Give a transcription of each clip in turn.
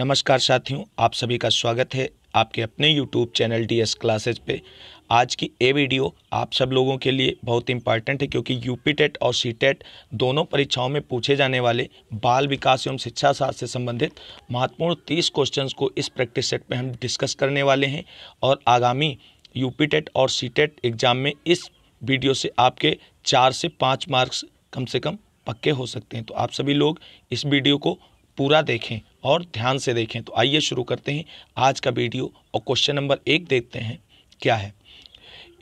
नमस्कार साथियों आप सभी का स्वागत है आपके अपने YouTube channel D S classes पे आज की ये वीडियो आप सब लोगों के लिए बहुत इंपॉर्टेंट है क्योंकि यूपी टेट e और सी टेट e दोनों परीक्षाओं में पूछे जाने वाले बाल विकास एवं शिक्षा शास्त्र से संबंधित महत्वपूर्ण तीस क्वेश्चंस को इस प्रैक्टिस सेट पर हम डिस्कस करने वाले हैं और आगामी यूपी टेट e और सी टेट एग्ज़ाम में इस वीडियो से आपके चार से पाँच मार्क्स कम से कम पक्के हो सकते हैं तो आप सभी लोग इस वीडियो को पूरा देखें और ध्यान से देखें तो आइए शुरू करते हैं आज का वीडियो और क्वेश्चन नंबर एक देखते हैं क्या है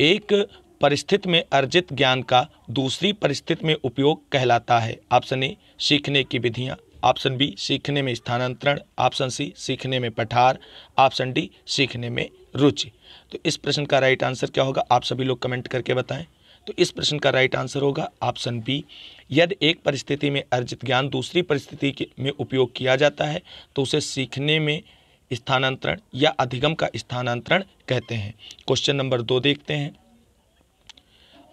एक परिस्थिति में अर्जित ज्ञान का दूसरी परिस्थिति में उपयोग कहलाता है ऑप्शन ए सीखने की विधियाँ ऑप्शन बी सीखने में स्थानांतरण ऑप्शन सी सीखने में पठार ऑप्शन डी सीखने में रुचि तो इस प्रश्न का राइट आंसर क्या होगा आप सभी लोग कमेंट करके बताएं तो इस प्रश्न का राइट आंसर होगा ऑप्शन बी यदि एक परिस्थिति में अर्जित ज्ञान दूसरी परिस्थिति में उपयोग किया जाता है तो उसे सीखने में स्थानांतरण या अधिगम का स्थानांतरण कहते हैं क्वेश्चन नंबर दो देखते हैं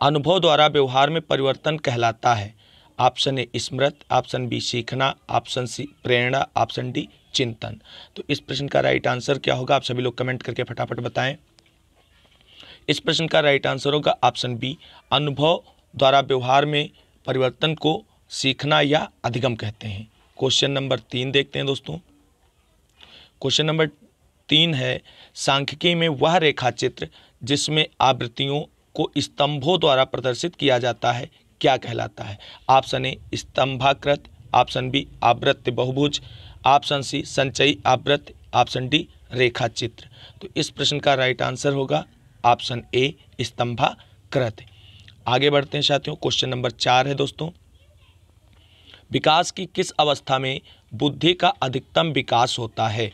अनुभव द्वारा व्यवहार में परिवर्तन कहलाता है ऑप्शन ए स्मृत ऑप्शन बी सीखना ऑप्शन सी प्रेरणा ऑप्शन डी चिंतन तो इस प्रश्न का राइट आंसर क्या होगा आप सभी लोग कमेंट करके फटाफट बताएं इस प्रश्न का राइट आंसर होगा ऑप्शन बी अनुभव द्वारा व्यवहार में परिवर्तन को सीखना या अधिगम कहते हैं क्वेश्चन नंबर तीन देखते हैं दोस्तों क्वेश्चन नंबर तीन है सांख्यिकी में वह रेखा चित्र जिसमें आवृत्तियों को स्तंभों द्वारा प्रदर्शित किया जाता है क्या कहलाता है ऑप्शन ए स्तंभाकृत ऑप्शन बी आवृत्त बहुभुज ऑप्शन सी संचयी आवृत्त ऑप्शन डी रेखा चित्र तो इस प्रश्न का राइट आंसर होगा ऑप्शन ए स्तंभाकृत आगे बढ़ते हैं साथियों क्वेश्चन नंबर चार है दोस्तों विकास की किस अवस्था में बुद्धि का अधिकतम विकास होता है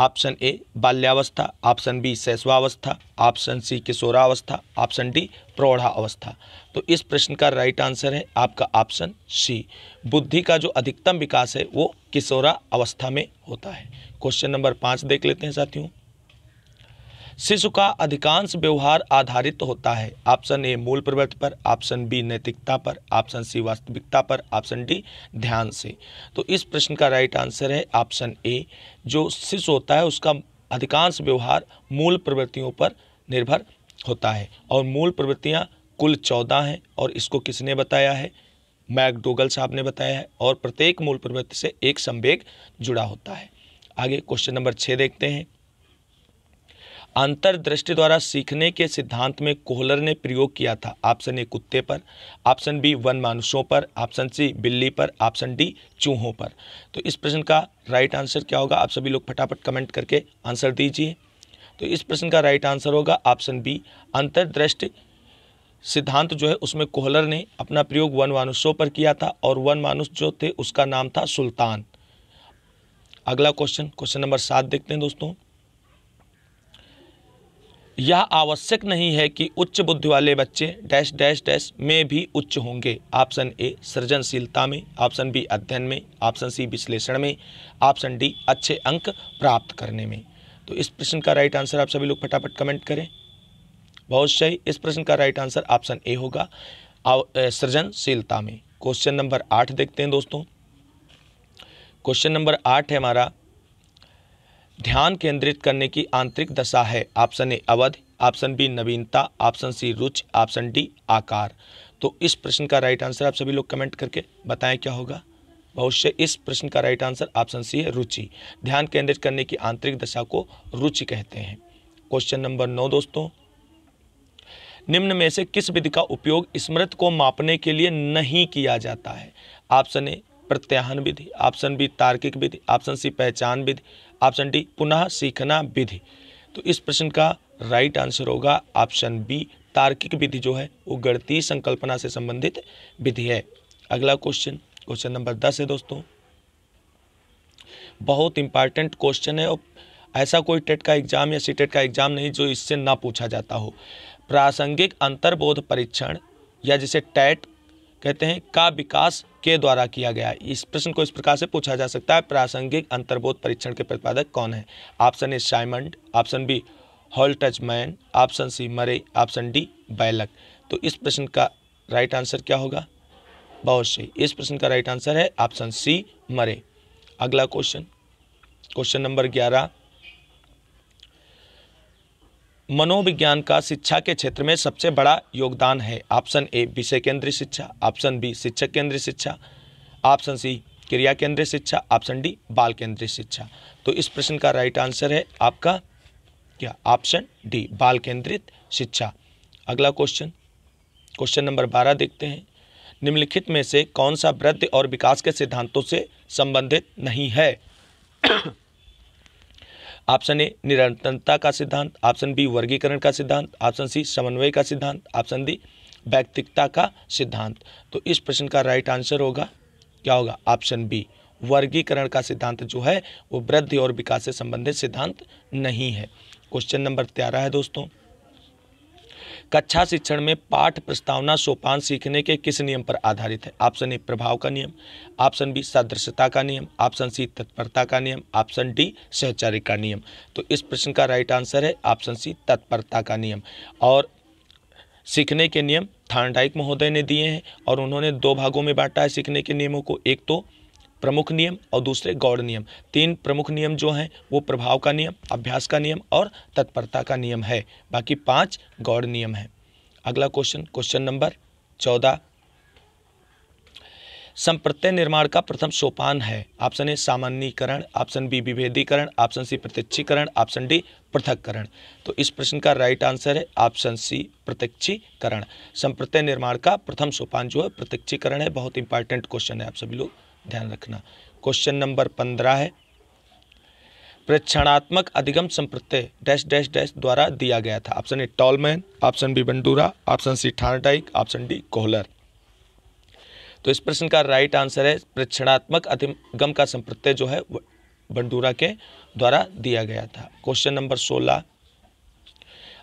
ऑप्शन ए बाल्यावस्था ऑप्शन बी सैसवावस्था ऑप्शन सी किशोरावस्था ऑप्शन डी प्रौढ़ावस्था तो इस प्रश्न का राइट आंसर है आपका ऑप्शन सी बुद्धि का जो अधिकतम विकास है वो किशोरा अवस्था में होता है क्वेश्चन नंबर पाँच देख लेते हैं साथियों शिशु का अधिकांश व्यवहार आधारित होता है ऑप्शन ए मूल प्रवृत्ति पर ऑप्शन बी नैतिकता पर ऑप्शन सी वास्तविकता पर ऑप्शन डी ध्यान से तो इस प्रश्न का राइट आंसर है ऑप्शन ए जो शिशु होता है उसका अधिकांश व्यवहार मूल प्रवृत्तियों पर निर्भर होता है और मूल प्रवृत्तियाँ कुल चौदह हैं और इसको किसने बताया है मैकडोगल साहब ने बताया है और प्रत्येक मूल प्रवृत्ति से एक संवेग जुड़ा होता है आगे क्वेश्चन नंबर छः देखते हैं अंतर्दृष्टि द्वारा सीखने के सिद्धांत में कोहलर ने प्रयोग किया था ऑप्शन ए कुत्ते पर ऑप्शन बी वन मानुषों पर ऑप्शन सी बिल्ली पर ऑप्शन डी चूहों पर तो इस प्रश्न का राइट आंसर क्या होगा आप सभी लोग फटाफट कमेंट करके आंसर दीजिए तो इस प्रश्न का राइट आंसर होगा ऑप्शन बी अंतर्दृष्टि सिद्धांत जो है उसमें कोहलर ने अपना प्रयोग वन मानुषों पर किया था और वन मानुष जो थे उसका नाम था सुल्तान अगला क्वेश्चन क्वेश्चन नंबर सात देखते हैं दोस्तों यह आवश्यक नहीं है कि उच्च बुद्धि वाले बच्चे डैश डैश डैश में भी उच्च होंगे ऑप्शन ए सृजनशीलता में ऑप्शन बी अध्ययन में ऑप्शन सी विश्लेषण में ऑप्शन डी अच्छे अंक प्राप्त करने में तो इस प्रश्न का राइट आंसर आप सभी लोग फटाफट कमेंट करें बहुत सही इस प्रश्न का राइट आंसर ऑप्शन ए होगा सृजनशीलता में क्वेश्चन नंबर आठ देखते हैं दोस्तों क्वेश्चन नंबर आठ है हमारा ध्यान केंद्रित करने की आंतरिक दशा है ऑप्शन ए अवध ऑप्शन बी नवीनता ऑप्शन सी रुचि ऑप्शन डी आकार तो इस प्रश्न का राइट आंसर आप सभी लोग कमेंट करके बताएं क्या होगा भविष्य इस प्रश्न का राइट आंसर ऑप्शन सी है रुचि ध्यान केंद्रित करने की आंतरिक दशा को रुचि कहते हैं क्वेश्चन नंबर नौ दोस्तों निम्न में से किस विधि का उपयोग स्मृत को मापने के लिए नहीं किया जाता है ऑप्शन ए प्रत्याहन विधि ऑप्शन बी तार्किक विधि ऑप्शन सी पहचान विधि ऑप्शन डी पुनः सीखना विधि तो इस प्रश्न का राइट आंसर होगा ऑप्शन बी तार्किक विधि जो है वो गणतीय संकल्पना से संबंधित विधि है अगला क्वेश्चन क्वेश्चन नंबर दस है दोस्तों बहुत इंपॉर्टेंट क्वेश्चन है और ऐसा कोई टेट का एग्जाम या सी टेट का एग्जाम नहीं जो इससे ना पूछा जाता हो प्रासंगिक अंतर्बोध परीक्षण या जिसे टैट कहते हैं का विकास के द्वारा किया गया इस प्रश्न को इस प्रकार से पूछा जा सकता है प्रासंगिक अंतर्बोध परीक्षण के प्रतिपादक कौन है option A Symonds option B Mann option C Murray option D बैलक तो इस प्रश्न का राइट आंसर क्या होगा बहुत सही इस प्रश्न का राइट आंसर है ऑप्शन सी मरे अगला क्वेश्चन क्वेश्चन नंबर ग्यारह मनोविज्ञान का शिक्षा के क्षेत्र में सबसे बड़ा योगदान है ऑप्शन ए विषय केंद्रीय शिक्षा ऑप्शन बी शिक्षक केंद्रीय शिक्षा ऑप्शन सी क्रिया केंद्रीय शिक्षा ऑप्शन डी बाल केंद्रीय शिक्षा तो इस प्रश्न का राइट आंसर है आपका क्या ऑप्शन डी बाल केंद्रित शिक्षा अगला क्वेश्चन क्वेश्चन नंबर बारह देखते हैं निम्नलिखित में से कौन सा वृद्धि और विकास के सिद्धांतों से संबंधित नहीं है ऑप्शन ए निरंतरता का सिद्धांत ऑप्शन बी वर्गीकरण का सिद्धांत ऑप्शन सी समन्वय का सिद्धांत ऑप्शन डी व्यक्तिकता का सिद्धांत तो इस प्रश्न का राइट आंसर होगा क्या होगा ऑप्शन बी वर्गीकरण का सिद्धांत जो है वो वृद्धि और विकास से संबंधित सिद्धांत नहीं है क्वेश्चन नंबर तेरह है दोस्तों कक्षा शिक्षण में पाठ प्रस्तावना सोपान सीखने के किस नियम पर आधारित है ऑप्शन ए प्रभाव का नियम ऑप्शन बी सदृश्यता का नियम ऑप्शन सी तत्परता का नियम ऑप्शन डी सहचारिक का नियम तो इस प्रश्न का राइट आंसर है ऑप्शन सी तत्परता का नियम और सीखने के नियम थानडाइक महोदय ने दिए हैं और उन्होंने दो भागों में बांटा है सीखने के नियमों को एक तो प्रमुख नियम और दूसरे गौड़ नियम तीन प्रमुख नियम जो हैं वो प्रभाव का नियम अभ्यास का नियम और तत्परता का नियम है बाकी पांच गौड़ नियम हैं अगला क्वेश्चन क्वेश्चन नंबर चौदह संप्रत्यय निर्माण का प्रथम सोपान है ऑप्शन ए सामान्यकरण ऑप्शन बी विभेदीकरण ऑप्शन सी प्रत्यक्षीकरण ऑप्शन डी पृथककरण तो इस प्रश्न का राइट आंसर है ऑप्शन सी प्रत्यक्षीकरण संप्रत्यय निर्माण का प्रथम सोपान जो है प्रत्यक्षीकरण है बहुत इंपॉर्टेंट क्वेश्चन है आप सभी लोग ध्यान रखना क्वेश्चन नंबर पंद्रह है परीक्षणात्मक अधिगम संप्रत्य डैश डैश डैश द्वारा दिया गया था option A Tolman option B Bandura option C Thorndike option D Kohler तो इस प्रश्न का राइट आंसर है परीक्षणात्मक अधिगम का संप्रत्य जो है बंडूरा के द्वारा दिया गया था क्वेश्चन नंबर सोलह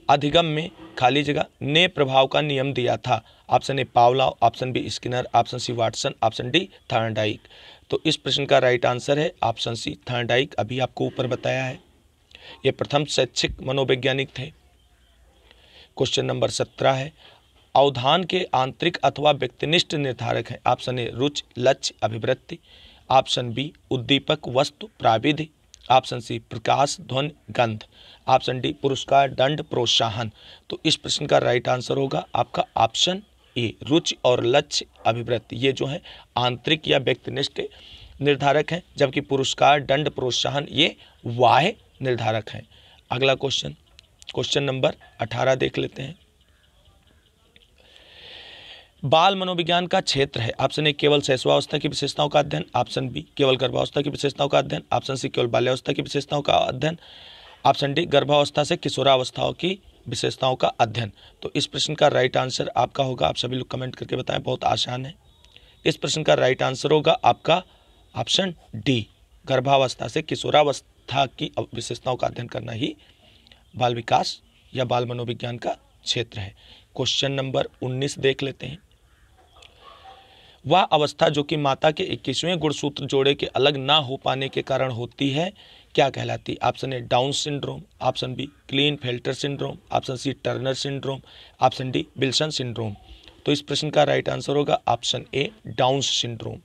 अधिगम में खाली जगह ने प्रभाव का नियम दिया था option A Pavlov option B Skinner option C Watson option D Thorndike तो इस प्रश्न का राइट आंसर है ऑप्शन सी थर्नडाइक अभी आपको ऊपर बताया है ये प्रथम शैक्षिक मनोवैज्ञानिक थे क्वेश्चन नंबर सत्रह है अवधान के आंतरिक अथवा व्यक्तिनिष्ठ निर्धारक हैं ऑप्शन ए रुचि लक्ष्य अभिवृत्ति ऑप्शन बी उद्दीपक वस्तु प्राविधि ऑप्शन सी प्रकाश ध्वनि गंध ऑप्शन डी पुरस्कार दंड प्रोत्साहन तो इस प्रश्न का राइट आंसर होगा आपका ऑप्शन ए रुचि और लक्ष्य अभिवृत्ति ये जो है आंतरिक या व्यक्तिनिष्ठ निर्धारक हैं जबकि पुरस्कार दंड प्रोत्साहन ये वाह निर्धारक हैं अगला क्वेश्चन क्वेश्चन नंबर अठारह देख लेते हैं बाल मनोविज्ञान का क्षेत्र है ऑप्शन ए केवल शैशवावस्था की विशेषताओं का अध्ययन ऑप्शन बी केवल गर्भावस्था की विशेषताओं का अध्ययन ऑप्शन सी केवल बाल्यावस्था की विशेषताओं का अध्ययन ऑप्शन डी गर्भावस्था से किशोरावस्थाओं की विशेषताओं का अध्ययन तो इस प्रश्न का राइट आंसर आपका होगा आप सभी लोग कमेंट करके बताएं बहुत आसान है इस प्रश्न का राइट आंसर होगा आपका ऑप्शन डी गर्भावस्था से किशोरावस्था की विशेषताओं का अध्ययन करना ही बाल विकास या बाल मनोविज्ञान का क्षेत्र है क्वेश्चन नंबर 19 देख लेते हैं वह अवस्था जो कि माता के इक्कीसवें गुणसूत्र जोड़े के अलग ना हो पाने के कारण होती है क्या कहलाती है option A Down syndrome option B Klinefelter syndrome option C Turner syndrome option D Wilson syndrome तो इस प्रश्न का राइट आंसर होगा ऑप्शन ए डाउन सिंड्रोम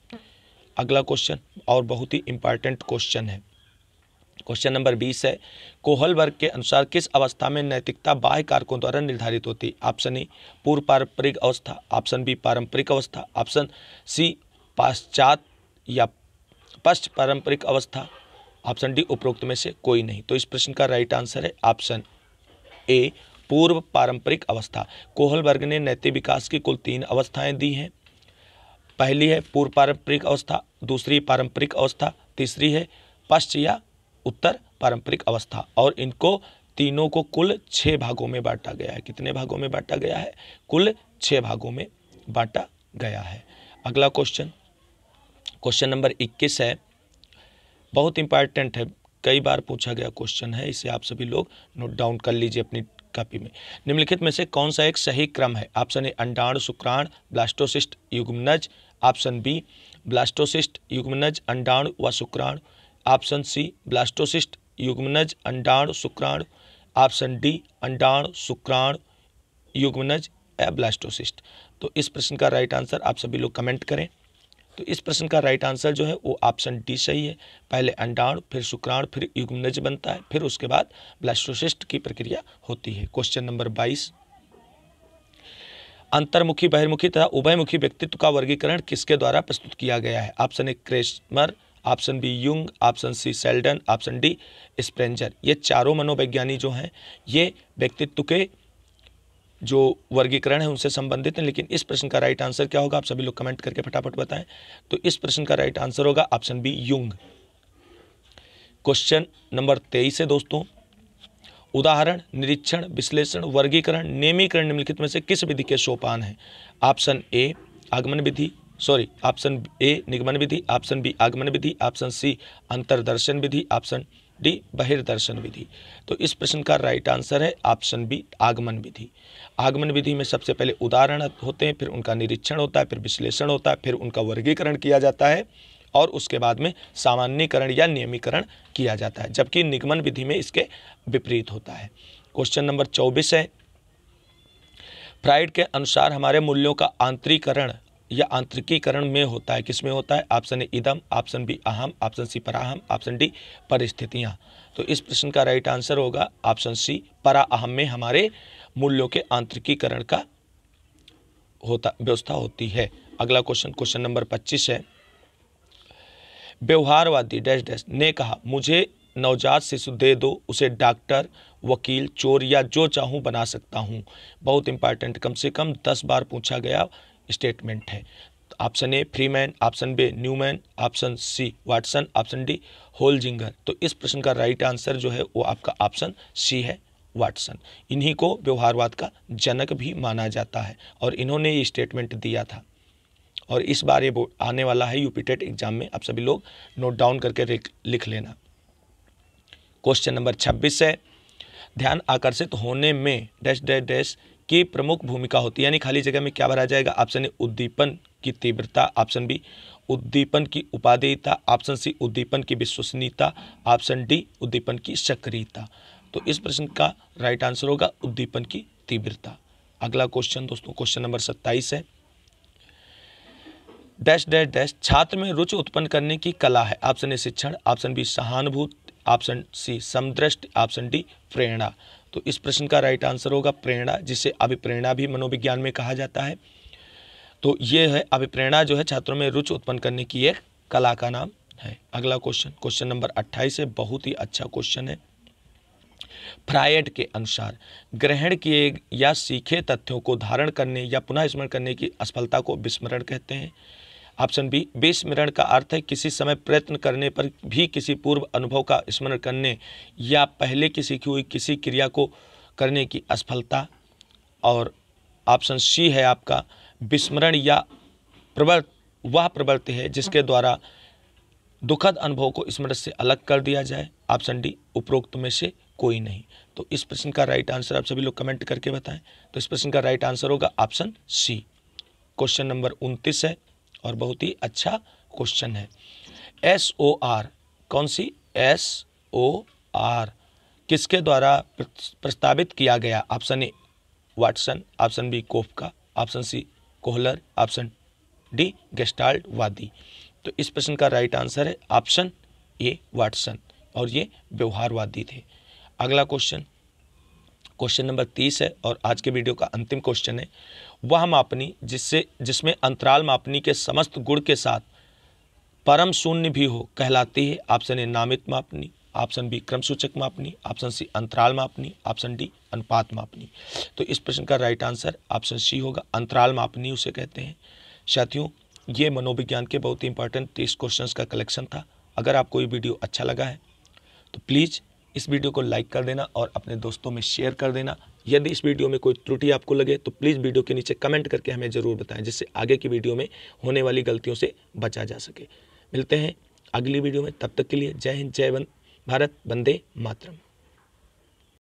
अगला क्वेश्चन और बहुत ही इंपॉर्टेंट क्वेश्चन है क्वेश्चन नंबर बीस है कोहल वर्ग के अनुसार किस अवस्था में नैतिकता बाह्य कारकों द्वारा निर्धारित होती है ऑप्शन ए पूर्व पारंपरिक अवस्था ऑप्शन बी पारंपरिक अवस्था ऑप्शन सी पाश्चात या पश्च पारंपरिक अवस्था ऑप्शन डी उपरोक्त में से कोई नहीं तो इस प्रश्न का राइट आंसर है ऑप्शन ए पूर्व पारंपरिक अवस्था कोहल वर्ग ने नैतिक विकास की कुल तीन अवस्थाएं दी हैं पहली है पूर्व पारंपरिक अवस्था दूसरी पारंपरिक अवस्था तीसरी है पश्च या उत्तर पारंपरिक अवस्था और इनको तीनों को कुल छः भागों में बांटा गया है कितने भागों में बांटा गया है कुल छः भागों में बांटा गया है अगला क्वेश्चन क्वेश्चन नंबर 21 है बहुत इंपॉर्टेंट है कई बार पूछा गया क्वेश्चन है इसे आप सभी लोग नोट डाउन कर लीजिए अपनी कॉपी में निम्नलिखित में से कौन सा एक सही क्रम है ऑप्शन ए अंडाण शुक्राण ब्लास्टोसिस्ट युग्मनज ऑप्शन बी ब्लास्टोसिस्ट युग्मनज अंडाण व शुक्राण ऑप्शन सी ब्लास्टोसिस्ट युग्मनज अंडाणु शुक्राणु ऑप्शन डी अंडाणु शुक्राणु युग्मनज ए ब्लास्टोसिस्ट तो इस प्रश्न का राइट आंसर आप सभी लोग कमेंट करें तो इस प्रश्न का राइट आंसर जो है वो ऑप्शन डी सही है पहले अंडाण फिर शुक्राणु फिर युग्मनज बनता है फिर उसके बाद ब्लास्टोसिस्ट की प्रक्रिया होती है क्वेश्चन नंबर बाईस अंतर्मुखी बहिर्मुखी तथा उभयमुखी व्यक्तित्व का वर्गीकरण किसके द्वारा प्रस्तुत किया गया है option A Kretschmer option B Jung option C Sheldon option D Spranger ये चारों मनोवैज्ञानिक जो हैं ये व्यक्तित्व के जो वर्गीकरण है उनसे संबंधित हैं लेकिन इस प्रश्न का राइट आंसर क्या होगा आप सभी लोग कमेंट करके फटाफट बताएं तो इस प्रश्न का राइट आंसर होगा option B Jung question number तेईस है दोस्तों उदाहरण निरीक्षण विश्लेषण वर्गीकरण नेमीकरण निम्नलिखित में से किस विधि के सोपान है ऑप्शन ए आगमन विधि सॉरी ऑप्शन ए निगमन विधि ऑप्शन बी आगमन विधि ऑप्शन सी अंतरदर्शन विधि ऑप्शन डी बहिर्दर्शन विधि तो इस प्रश्न का राइट आंसर है ऑप्शन बी आगमन विधि आगमन विधि में सबसे पहले उदाहरण होते हैं फिर उनका निरीक्षण होता है फिर विश्लेषण होता है फिर उनका वर्गीकरण किया जाता है और उसके बाद में सामान्यकरण या नियमीकरण किया जाता है जबकि निगमन विधि में इसके विपरीत होता है क्वेश्चन नंबर चौबीस है फ्राइड के अनुसार हमारे मूल्यों का आंतरीकरण या आंतरिकीकरण में होता है किसमें होता है ऑप्शन ए इदम ऑप्शन बी अहम ऑप्शन सी पराहम ऑप्शन डी परिस्थितियाँ तो इस प्रश्न का राइट आंसर होगा ऑप्शन सी परा अहम में हमारे मूल्यों के आंतरिकीकरण का होता व्यवस्था होती है अगला क्वेश्चन क्वेश्चन नंबर पच्चीस है व्यवहारवादी डैश डैश ने कहा मुझे नवजात शिशु दे दो उसे डॉक्टर वकील चोर या जो चाहूं बना सकता हूं बहुत इंपॉर्टेंट कम से कम दस बार पूछा गया स्टेटमेंट है option A Freeman option B Newman option C Watson option D Holzinger तो इस प्रश्न का राइट आंसर जो है वो आपका ऑप्शन सी है वाटसन इन्हीं को व्यवहारवाद का जनक भी माना जाता है और इन्होंने ये स्टेटमेंट दिया था और इस बार ये आने वाला है यूपीटेट एग्जाम में आप सभी लोग नोट डाउन करके लिख लेना क्वेश्चन नंबर छब्बीस है ध्यान आकर्षित होने में डैश डैश डैश की प्रमुख भूमिका होती है यानी खाली जगह में क्या भरा जाएगा ऑप्शन ए उद्दीपन की तीव्रता ऑप्शन बी उद्दीपन की उपाधेयता ऑप्शन सी उद्दीपन की विश्वसनीयता ऑप्शन डी उद्दीपन की सक्रियता तो इस प्रश्न का राइट आंसर होगा उद्दीपन की तीव्रता अगला क्वेश्चन दोस्तों क्वेश्चन नंबर सत्ताईस है डैश डैश डैश छात्र में रुचि उत्पन्न करने की कला है ऑप्शन ए शिक्षण ऑप्शन बी सहानुभूत ऑप्शन सी समदृष्टि ऑप्शन डी प्रेरणा तो इस प्रश्न का राइट आंसर होगा प्रेरणा जिसे अभिप्रेरणा भी मनोविज्ञान में कहा जाता है तो ये है अभिप्रेरणा जो है छात्रों में रुचि उत्पन्न करने की एक कला का नाम है अगला क्वेश्चन क्वेश्चन नंबर अट्ठाईस है बहुत ही अच्छा क्वेश्चन है फ्रायड के अनुसार ग्रहण किए या सीखे तथ्यों को धारण करने या पुनः स्मरण करने की असफलता को विस्मरण कहते हैं ऑप्शन बी बेस्मरण का अर्थ है किसी समय प्रयत्न करने पर भी किसी पूर्व अनुभव का स्मरण करने या पहले की सीखी हुई किसी क्रिया को करने की असफलता और ऑप्शन सी है आपका विस्मरण या प्रवर्त वह प्रवृत्ति है जिसके द्वारा दुखद अनुभव को स्मृत से अलग कर दिया जाए ऑप्शन डी उपरोक्त में से कोई नहीं तो इस प्रश्न का राइट आंसर आप सभी लोग कमेंट करके बताएं तो इस प्रश्न का राइट आंसर होगा ऑप्शन सी क्वेश्चन नंबर उनतीस है और बहुत ही अच्छा क्वेश्चन है एस ओ आर कौन सी एस ओ आर किसके द्वारा प्रस्तावित किया गया option A Watson option B Koffka option C Kohler option D gestalt वादी तो इस प्रश्न का राइट आंसर है ऑप्शन ए वाटसन और ये व्यवहारवादी थे अगला क्वेश्चन क्वेश्चन नंबर तीस है और आज के वीडियो का अंतिम क्वेश्चन है वह मापनी जिससे जिसमें अंतराल मापनी के समस्त गुण के साथ परम शून्य भी हो कहलाती है ऑप्शन ए नामित मापनी ऑप्शन बी क्रमसूचक मापनी ऑप्शन सी अंतराल मापनी ऑप्शन डी अनुपात मापनी तो इस प्रश्न का राइट आंसर ऑप्शन सी होगा अंतराल मापनी उसे कहते हैं साथियों ये मनोविज्ञान के बहुत ही इंपॉर्टेंट तीस क्वेश्चन का कलेक्शन था अगर आपको ये वीडियो अच्छा लगा है तो प्लीज़ इस वीडियो को लाइक कर देना और अपने दोस्तों में शेयर कर देना यदि इस वीडियो में कोई त्रुटि आपको लगे तो प्लीज़ वीडियो के नीचे कमेंट करके हमें ज़रूर बताएं जिससे आगे की वीडियो में होने वाली गलतियों से बचा जा सके मिलते हैं अगली वीडियो में तब तक के लिए जय हिंद जय वंद भारत वंदे मातरम